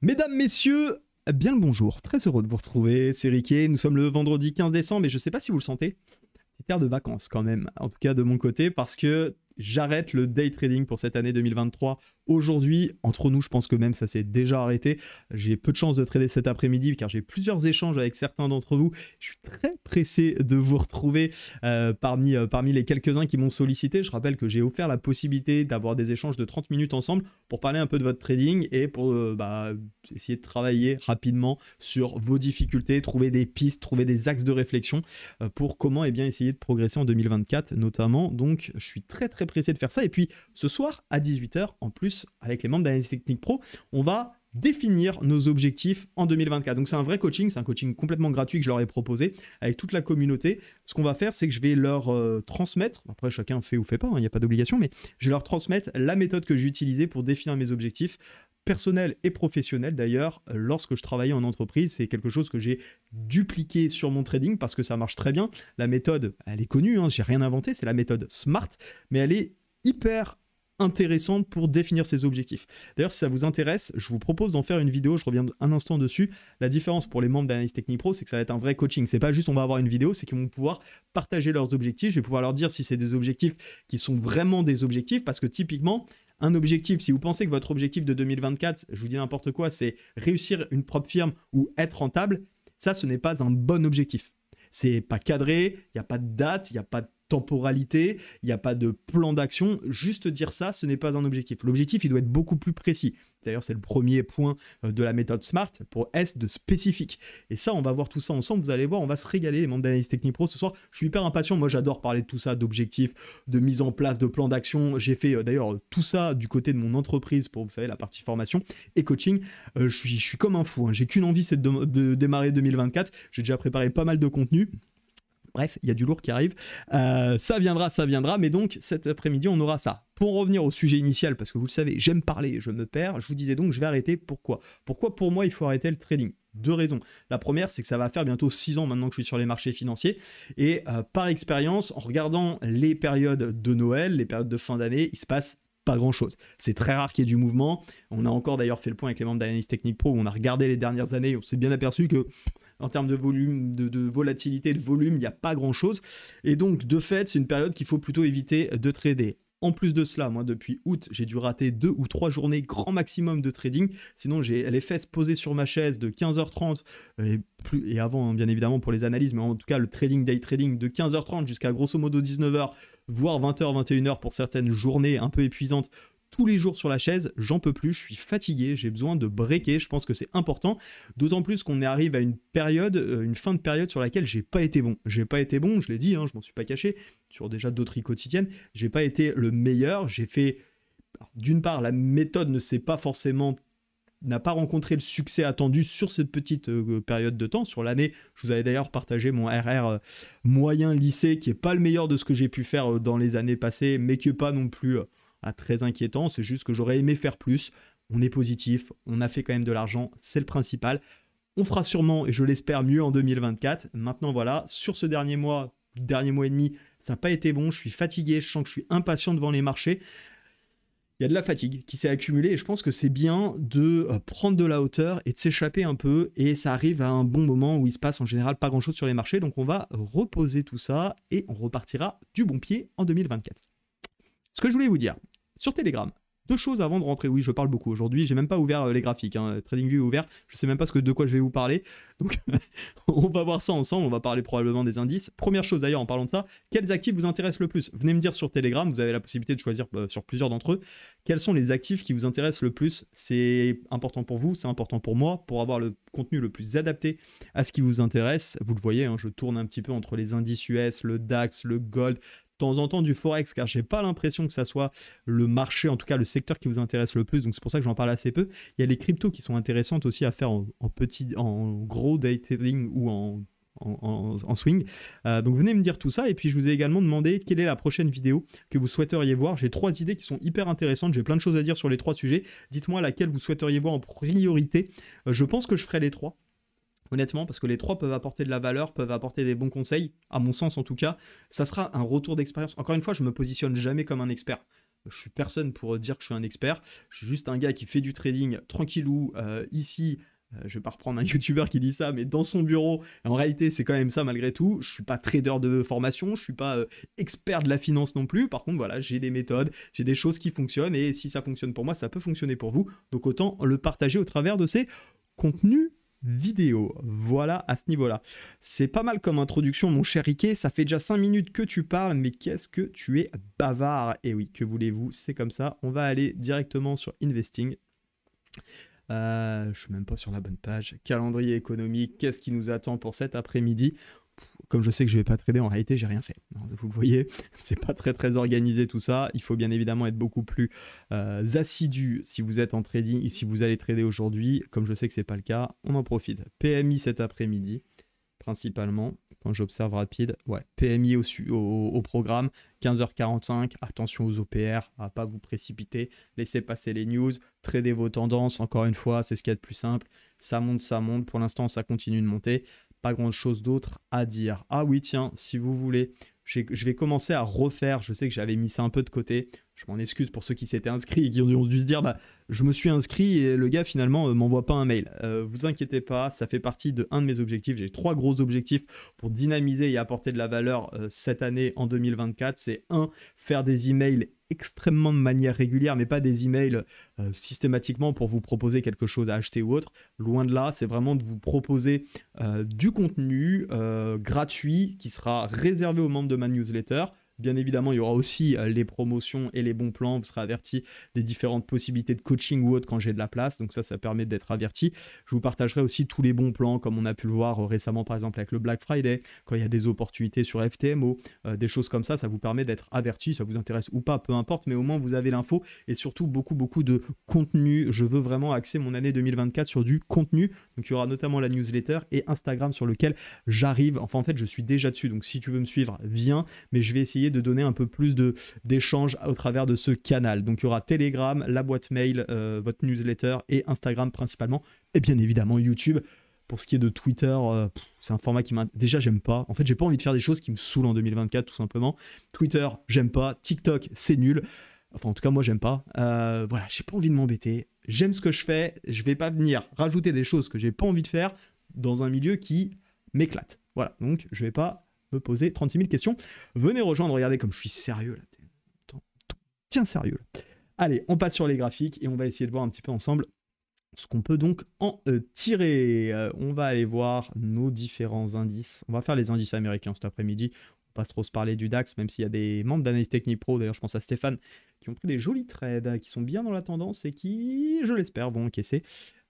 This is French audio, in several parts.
Mesdames, Messieurs, bien le bonjour. Très heureux de vous retrouver. C'est Riquet. Nous sommes le vendredi 15 décembre et je ne sais pas si vous le sentez. C'est terre de vacances quand même, en tout cas de mon côté, parce que j'arrête le day trading pour cette année 2023. Aujourd'hui, entre nous, je pense que même ça s'est déjà arrêté. J'ai peu de chance de trader cet après-midi car j'ai plusieurs échanges avec certains d'entre vous. Je suis très pressé de vous retrouver euh, parmi, euh, parmi les quelques-uns qui m'ont sollicité. Je rappelle que j'ai offert la possibilité d'avoir des échanges de 30 minutes ensemble pour parler un peu de votre trading et pour euh, bah, essayer de travailler rapidement sur vos difficultés, trouver des pistes, trouver des axes de réflexion pour comment eh bien, essayer de progresser en 2024 notamment. Donc, je suis très très pressé de faire ça. Et puis ce soir, à 18h, en plus, avec les membres d'Analyse Technique Pro, on va définir nos objectifs en 2024. Donc c'est un vrai coaching, c'est un coaching complètement gratuit que je leur ai proposé avec toute la communauté. Ce qu'on va faire, c'est que je vais leur euh, transmettre, après chacun fait ou fait pas, hein, il n'y a pas d'obligation, mais je vais leur transmettre la méthode que j'ai utilisée pour définir mes objectifs, personnel et professionnel d'ailleurs, lorsque je travaillais en entreprise, c'est quelque chose que j'ai dupliqué sur mon trading parce que ça marche très bien. La méthode, elle est connue, hein, j'ai rien inventé, c'est la méthode SMART, mais elle est hyper intéressante pour définir ses objectifs. D'ailleurs, si ça vous intéresse, je vous propose d'en faire une vidéo, je reviens un instant dessus. La différence pour les membres d'Analyse Technique Pro, c'est que ça va être un vrai coaching. C'est pas juste on va avoir une vidéo, c'est qu'ils vont pouvoir partager leurs objectifs. Je vais pouvoir leur dire si c'est des objectifs qui sont vraiment des objectifs, parce que typiquement, un objectif. Si vous pensez que votre objectif de 2024, je vous dis n'importe quoi, c'est réussir une propre firme ou être rentable, ça, ce n'est pas un bon objectif. C'est pas cadré, il n'y a pas de date, il n'y a pas de temporalité, il n'y a pas de plan d'action. Juste dire ça, ce n'est pas un objectif. L'objectif, il doit être beaucoup plus précis. D'ailleurs, c'est le premier point euh, de la méthode SMART pour S de spécifique. Et ça, on va voir tout ça ensemble. Vous allez voir, on va se régaler, les membres d'Analyse Technique Pro ce soir. Je suis hyper impatient. Moi, j'adore parler de tout ça, d'objectifs, de mise en place, de plans d'action. J'ai fait euh, d'ailleurs tout ça du côté de mon entreprise pour, vous savez, la partie formation et coaching. Euh, je, suis, je suis comme un fou. Hein. J'ai qu'une envie, c'est de démarrer 2024. J'ai déjà préparé pas mal de contenu. Bref, il y a du lourd qui arrive. Euh, ça viendra, ça viendra. Mais donc, cet après-midi, on aura ça. Pour revenir au sujet initial, parce que vous le savez, j'aime parler, je me perds. Je vous disais donc, je vais arrêter. Pourquoi Pourquoi pour moi, il faut arrêter le trading Deux raisons. La première, c'est que ça va faire bientôt six ans maintenant que je suis sur les marchés financiers. Et euh, par expérience, en regardant les périodes de Noël, les périodes de fin d'année, il se passe pas grand chose. C'est très rare qu'il y ait du mouvement. On a encore d'ailleurs fait le point avec les membres d'analyse technique pro où on a regardé les dernières années. On s'est bien aperçu que en termes de volume, de, volatilité, de volume, il n'y a pas grand-chose. Et donc, de fait, c'est une période qu'il faut plutôt éviter de trader. En plus de cela, moi depuis août, j'ai dû rater deux ou trois journées grand maximum de trading. Sinon, j'ai les fesses posées sur ma chaise de 15h30 et avant, hein, bien évidemment, pour les analyses, mais en tout cas, le trading, day trading de 15h30 jusqu'à grosso modo 19h, voire 20h, 21h pour certaines journées un peu épuisantes tous les jours sur la chaise, j'en peux plus, je suis fatigué, j'ai besoin de breaker, je pense que c'est important, d'autant plus qu'on arrive à une période, euh, une fin de période sur laquelle j'ai pas été bon. J'ai pas été bon, je l'ai dit, je hein, je m'en suis pas caché, sur déjà d'autres tri quotidiennes, j'ai pas été le meilleur, j'ai fait... D'une part, la méthode ne s'est pas forcément n'a pas rencontré le succès attendu sur cette petite euh, période de temps. Sur l'année, je vous avais d'ailleurs partagé mon RR euh, moyen lycée qui est pas le meilleur de ce que j'ai pu faire dans les années passées, mais qui n'est pas non plus ah, très inquiétant. C'est juste que j'aurais aimé faire plus. On est positif, on a fait quand même de l'argent, c'est le principal. On fera sûrement, et je l'espère, mieux en 2024. Maintenant, voilà, sur ce dernier mois, dernier mois et demi, ça n'a pas été bon. Je suis fatigué, je sens que je suis impatient devant les marchés. Il y a de la fatigue qui s'est accumulée et je pense que c'est bien de euh, prendre de la hauteur et de s'échapper un peu. Et ça arrive à un bon moment où il se passe en général pas grand chose sur les marchés. Donc on va reposer tout ça et on repartira du bon pied en 2024. Ce que je voulais vous dire, sur Telegram. Deux choses avant de rentrer. Oui, je parle beaucoup aujourd'hui. J'ai même pas ouvert euh, les graphiques. Hein. TradingView est ouvert. Je sais même pas ce que, de quoi je vais vous parler. Donc, on va voir ça ensemble. On va parler probablement des indices. Première chose d'ailleurs, en parlant de ça, quels actifs vous intéressent le plus Venez me dire sur Telegram. Vous avez la possibilité de choisir bah, sur plusieurs d'entre eux. Quels sont les actifs qui vous intéressent le plus C'est important pour vous. C'est important pour moi pour avoir le contenu le plus adapté à ce qui vous intéresse. Vous le voyez, hein, je tourne un petit peu entre les indices US, le DAX, le Gold, temps en temps du forex car j'ai pas l'impression que ça soit le marché, en tout cas le secteur qui vous intéresse le plus. Donc c'est pour ça que j'en parle assez peu. Il y a les cryptos qui sont intéressantes aussi à faire en, petit, en gros day trading ou en swing. Euh, donc venez me dire tout ça. Et puis je vous ai également demandé quelle est la prochaine vidéo que vous souhaiteriez voir. J'ai trois idées qui sont hyper intéressantes. J'ai plein de choses à dire sur les trois sujets. Dites-moi laquelle vous souhaiteriez voir en priorité. Euh, je pense que je ferai les trois honnêtement, parce que les trois peuvent apporter de la valeur, peuvent apporter des bons conseils, à mon sens en tout cas, ça sera un retour d'expérience. Encore une fois, je ne me positionne jamais comme un expert. Je suis personne pour euh, dire que je suis un expert. Je suis juste un gars qui fait du trading tranquillou euh, ici. Euh, je vais pas reprendre un youtubeur qui dit ça, mais dans son bureau, en réalité, c'est quand même ça malgré tout. Je suis pas trader de formation, je suis pas expert de la finance non plus. Par contre, voilà, j'ai des méthodes, j'ai des choses qui fonctionnent et si ça fonctionne pour moi, ça peut fonctionner pour vous. Donc autant le partager au travers de ces contenus vidéo. Voilà à ce niveau-là. C'est pas mal comme introduction, mon cher Riquet. Ça fait déjà 5 minutes que tu parles, mais qu'est-ce que tu es bavard. Et eh oui, que voulez-vous, c'est comme ça. On va aller directement sur Investing. Euh, je suis même pas sur la bonne page. Calendrier économique, qu'est-ce qui nous attend pour cet après-midi comme je sais que je vais pas trader, en réalité, j'ai rien fait. Vous le voyez, c'est pas très très organisé tout ça. Il faut bien évidemment être beaucoup plus euh, assidu si vous êtes en trading et si vous allez trader aujourd'hui. Comme je sais que c'est pas le cas, on en profite. PMI cet après-midi, principalement, quand j'observe rapide, ouais, PMI au, programme, 15h45, attention aux OPR, à pas vous précipiter, laissez passer les news, tradez vos tendances, encore une fois, c'est ce qu'il y a de plus simple. Ça monte, ça monte, pour l'instant ça continue de monter pas grand chose d'autre à dire. Ah oui, tiens, si vous voulez, je vais commencer à refaire. Je sais que j'avais mis ça un peu de côté je m'en excuse pour ceux qui s'étaient inscrits et qui ont dû se dire bah je me suis inscrit et le gars finalement ne euh, m'envoie pas un mail. Euh, vous inquiétez pas, ça fait partie de un de mes objectifs. J'ai trois gros objectifs pour dynamiser et apporter de la valeur euh, cette année en 2024. C'est un, faire des emails extrêmement de manière régulière, mais pas des emails systématiquement pour vous proposer quelque chose à acheter ou autre. Loin de là, c'est vraiment de vous proposer du contenu gratuit qui sera réservé aux membres de ma newsletter. Bien évidemment, il y aura aussi euh, les promotions et les bons plans. Vous serez averti des différentes possibilités de coaching ou autre quand j'ai de la place. Donc ça, ça permet d'être averti. Je vous partagerai aussi tous les bons plans, comme on a pu le voir euh, récemment, par exemple, avec le Black Friday, quand il y a des opportunités sur FTMO, euh, des choses comme ça. Ça vous permet d'être averti, ça vous intéresse ou pas, peu importe, mais au moins vous avez l'info et surtout beaucoup, beaucoup de contenu. Je veux vraiment axer mon année 2024 sur du contenu. Donc il y aura notamment la newsletter et Instagram sur lequel j'arrive. Enfin, en fait, je suis déjà dessus. Donc si tu veux me suivre, viens, mais je vais essayer de donner un peu plus d'échanges au travers de ce canal. Donc il y aura Telegram, la boîte mail, euh, votre newsletter et Instagram principalement, et bien évidemment YouTube. Pour ce qui est de Twitter, euh, c'est un format qui m'a déjà j'aime pas. En fait, j'ai pas envie de faire des choses qui me saoulent en 2024 tout simplement. Twitter, j'aime pas. TikTok, c'est nul. Enfin, en tout cas, moi, j'aime pas. Euh, voilà, j'ai pas envie de m'embêter. J'aime ce que je fais. Je vais pas venir rajouter des choses que j'ai pas envie de faire dans un milieu qui m'éclate. Voilà, donc je vais pas me poser 36 000 questions. Venez rejoindre, regardez comme je suis sérieux là. Tiens, sérieux Allez, on passe sur les graphiques et on va essayer de voir un petit peu ensemble ce qu'on peut donc en euh, tirer. Euh, on va aller voir nos différents indices. On va faire les indices américains cet après-midi. On passe trop se parler du DAX, même s'il y a des membres d'analyse technique pro, d'ailleurs je pense à Stéphane, qui ont pris des jolis trades, qui sont bien dans la tendance et qui, je l'espère, vont encaisser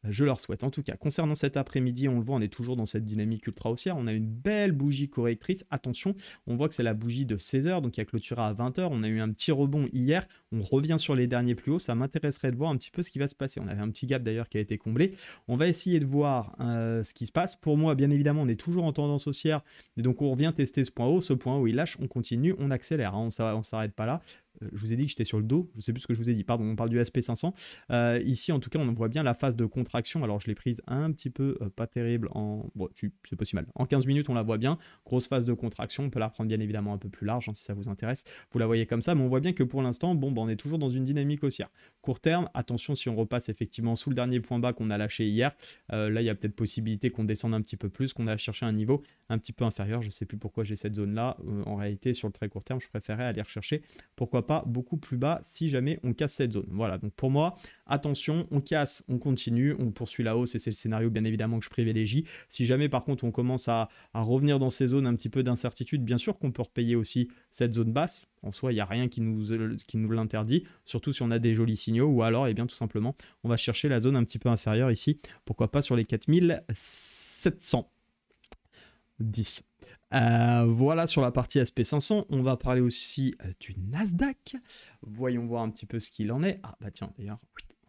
je leur souhaite. En tout cas, concernant cet après-midi, on le voit, on est toujours dans cette dynamique ultra haussière. On a une belle bougie correctrice. Attention, on voit que c'est la bougie de 16h, donc il y a clôture à 20h. On a eu un petit rebond hier. On revient sur les derniers plus hauts. Ça m'intéresserait de voir un petit peu ce qui va se passer. On avait un petit gap d'ailleurs qui a été comblé. On va essayer de voir euh, ce qui se passe. Pour moi, bien évidemment, on est toujours en tendance haussière. Et donc, on revient tester ce point haut. Ce point haut, il lâche. On continue, on accélère. Hein. On ne s'arrête pas là. Euh, je vous ai dit que j'étais sur le dos, je ne sais plus ce que je vous ai dit, pardon, on parle du SP500. Euh, ici, en tout cas, on voit bien la phase de contraction. Alors, je l'ai prise un petit peu euh, pas terrible en. Bon, c'est pas si mal. En 15 minutes, on la voit bien. Grosse phase de contraction. On peut la reprendre bien évidemment un peu plus large hein, si ça vous intéresse. Vous la voyez comme ça, mais on voit bien que pour l'instant, bon, bah, on est toujours dans une dynamique haussière. Court terme, attention si on repasse effectivement sous le dernier point bas qu'on a lâché hier. là, il y a peut-être possibilité qu'on descende un petit peu plus, qu'on a cherché un niveau un petit peu inférieur. Je ne sais plus pourquoi j'ai cette zone là. en réalité, sur le très court terme, je préférais aller rechercher. Pourquoi pas beaucoup plus bas si jamais on casse cette zone. Voilà, donc pour moi, attention, on casse, on continue, on poursuit la hausse et c'est le scénario bien évidemment que je privilégie. Si jamais par contre on commence à, revenir dans ces zones un petit peu d'incertitude, bien sûr qu'on peut repayer aussi cette zone basse. En soi, il n'y a rien qui nous, euh, qui nous l'interdit, surtout si on a des jolis signaux, ou alors, et eh bien tout simplement, on va chercher la zone un petit peu inférieure ici, pourquoi pas sur les 4710. Euh, voilà sur la partie sp 500. On va parler aussi euh, du Nasdaq. Voyons voir un petit peu ce qu'il en est. Ah bah tiens, d'ailleurs,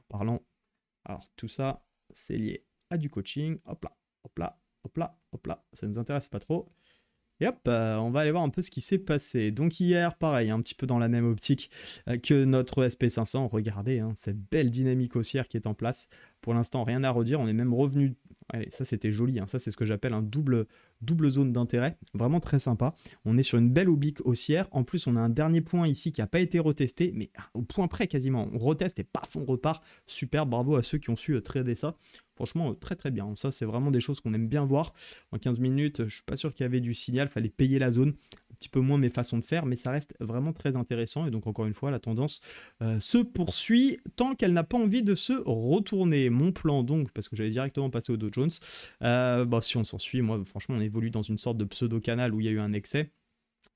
parlons. Alors tout ça, c'est lié à du coaching. Hop là, hop là, hop là, hop là. Ça ne nous intéresse pas trop. Et hop, euh, on va aller voir un peu ce qui s'est passé. Donc hier, pareil, un petit peu dans la même optique que notre SP500. Regardez hein, cette belle dynamique haussière qui est en place. Pour l'instant, rien à redire. On est même revenu. Allez, ça c'était joli. Hein. Ça c'est ce que j'appelle un double, double zone d'intérêt. Vraiment très sympa. On est sur une belle oblique haussière. En plus, on a un dernier point ici qui n'a pas été retesté, mais au point près quasiment. On reteste et paf, on repart. Super, bravo à ceux qui ont su euh, trader ça. Franchement, euh, très très bien. Ça, c'est vraiment des choses qu'on aime bien voir. En 15 minutes, je suis pas sûr qu'il y avait du signal. Fallait payer la zone petit peu moins mes façons de faire, mais ça reste vraiment très intéressant. Et donc, encore une fois, la tendance euh, se poursuit tant qu'elle n'a pas envie de se retourner. Mon plan, donc, parce que j'avais directement passé au Dow Jones, euh, bah, si on s'en suit, moi, franchement, on évolue dans une sorte de pseudo-canal où il y a eu un excès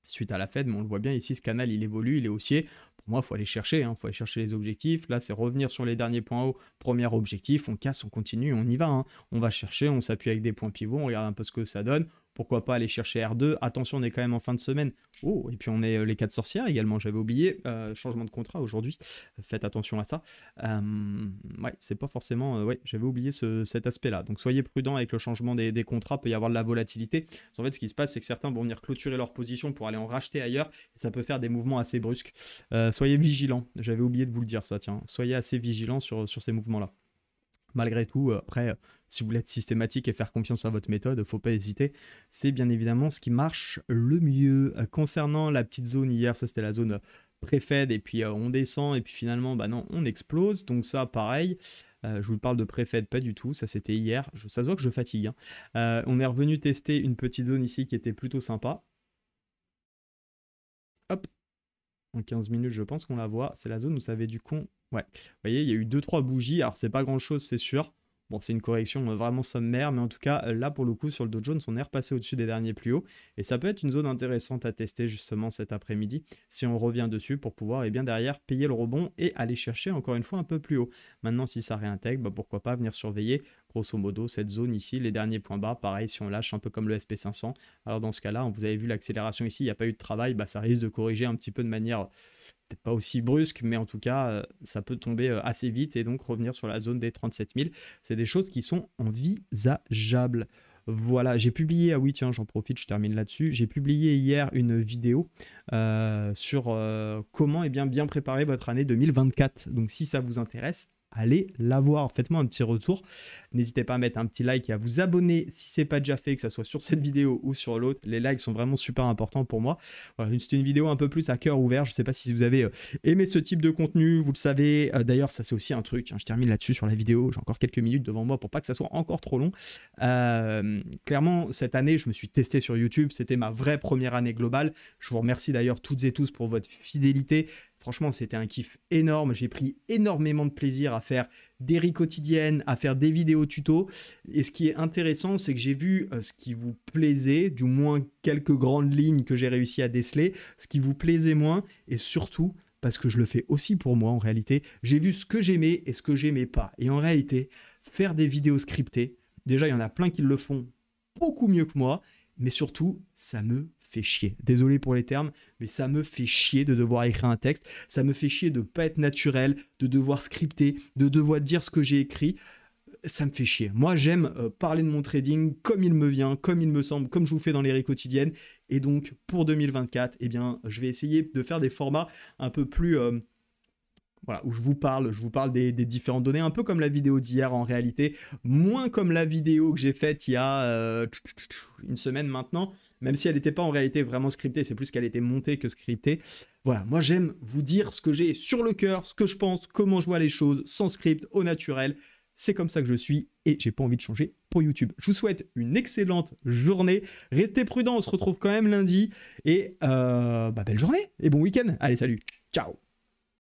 suite à la Fed, mais on le voit bien ici, ce canal, il évolue, il est haussier. Pour moi, il faut aller chercher, il hein, faut aller chercher les objectifs. Là, c'est revenir sur les derniers points hauts. Premier objectif, on casse, on continue, on y va. Hein. On va chercher, on s'appuie avec des points pivots, on regarde un peu ce que ça donne. Pourquoi pas aller chercher R2 Attention, on est quand même en fin de semaine. Oh, et puis on est euh, les quatre sorcières également, j'avais oublié. Euh, changement de contrat aujourd'hui. Faites attention à ça. Euh, ouais, c'est pas forcément. ouais, j'avais oublié cet aspect-là. Donc soyez prudent avec le changement des, des, contrats. Peut y avoir de la volatilité. En fait, ce qui se passe, c'est que certains vont venir clôturer leur position pour aller en racheter ailleurs. Et ça peut faire des mouvements assez brusques. soyez vigilants. J'avais oublié de vous le dire, ça, tiens. Soyez assez vigilants sur, sur ces mouvements-là malgré tout, euh, après, euh, si vous voulez être systématique et faire confiance à votre méthode, faut pas hésiter. C'est bien évidemment ce qui marche le mieux. Euh, concernant la petite zone hier, ça c'était la zone préfed et puis on descend et puis finalement bah non on explose donc ça pareil je vous parle de préfed pas du tout ça c'était hier ça se voit que je fatigue hein. on est revenu tester une petite zone ici qui était plutôt sympa hop en 15 minutes, je pense qu'on la voit. C'est la zone où ça avait du con. Ouais, vous voyez, il y a eu 2-3 bougies. Alors, c'est pas grand-chose, c'est sûr. Bon, c'est une correction euh, vraiment sommaire, mais en tout cas, euh, là pour le coup, sur le Dow Jones, on est repassé au-dessus des derniers plus hauts. Et ça peut être une zone intéressante à tester justement cet après-midi, si on revient dessus pour pouvoir, et eh bien derrière, payer le rebond et aller chercher encore une fois un peu plus haut. Maintenant, si ça réintègre, bah, pourquoi pas venir surveiller grosso modo cette zone ici, les derniers points bas. Pareil, si on lâche un peu comme le SP500, alors dans ce cas-là, vous avez vu l'accélération ici, il n'y a pas eu de travail, bah, ça risque de corriger un petit peu de manière peut-être pas aussi brusque, mais en tout cas, euh, ça peut tomber euh, assez vite et donc revenir sur la zone des 37 000. C'est des choses qui sont envisageables. Voilà, j'ai publié, ah oui tiens, j'en profite, je termine là-dessus. J'ai publié hier une vidéo euh, sur comment et eh bien, bien préparer votre année 2024. Donc si ça vous intéresse, allez la voir. Faites-moi un petit retour. N'hésitez pas à mettre un petit like et à vous abonner si c'est pas déjà fait, que ce soit sur cette vidéo ou sur l'autre. Les likes sont vraiment super importants pour moi. Voilà, c'est une vidéo un peu plus à cœur ouvert. Je ne sais pas si vous avez euh, aimé ce type de contenu, vous le savez. Euh, d'ailleurs, ça c'est aussi un truc. Hein, je termine là-dessus sur la vidéo. J'ai encore quelques minutes devant moi pour pas que ça soit encore trop long. Euh, clairement, cette année, je me suis testé sur YouTube. C'était ma vraie première année globale. Je vous remercie d'ailleurs toutes et tous pour votre fidélité. Franchement, c'était un kiff énorme. J'ai pris énormément de plaisir à faire des riz quotidiennes, à faire des vidéos tuto. Et ce qui est intéressant, c'est que j'ai vu euh, ce qui vous plaisait, du moins quelques grandes lignes que j'ai réussi à déceler, ce qui vous plaisait moins, et surtout parce que je le fais aussi pour moi en réalité. J'ai vu ce que j'aimais et ce que j'aimais pas. Et en réalité, faire des vidéos scriptées, déjà il y en a plein qui le font beaucoup mieux que moi, mais surtout ça me fait chier. Désolé pour les termes, mais ça me fait chier de devoir écrire un texte. Ça me fait chier de pas être naturel, de devoir scripter, de devoir dire ce que j'ai écrit. Ça me fait chier. Moi, j'aime euh, parler de mon trading comme il me vient, comme il me semble, comme je vous fais dans les rues quotidiennes. Et donc, pour 2024, et eh bien, je vais essayer de faire des formats un peu plus. Euh, voilà, où je vous parle, je vous parle des, différentes données, un peu comme la vidéo d'hier en réalité, moins comme la vidéo que j'ai faite il y a euh, une semaine maintenant, même si elle n'était pas en réalité vraiment scriptée, c'est plus qu'elle était montée que scriptée. Voilà, moi j'aime vous dire ce que j'ai sur le cœur, ce que je pense, comment je vois les choses, sans script, au naturel. C'est comme ça que je suis et j'ai pas envie de changer pour YouTube. Je vous souhaite une excellente journée. Restez prudents, on se retrouve quand même lundi. Et euh, bah, belle journée et bon week-end. Allez, salut. Ciao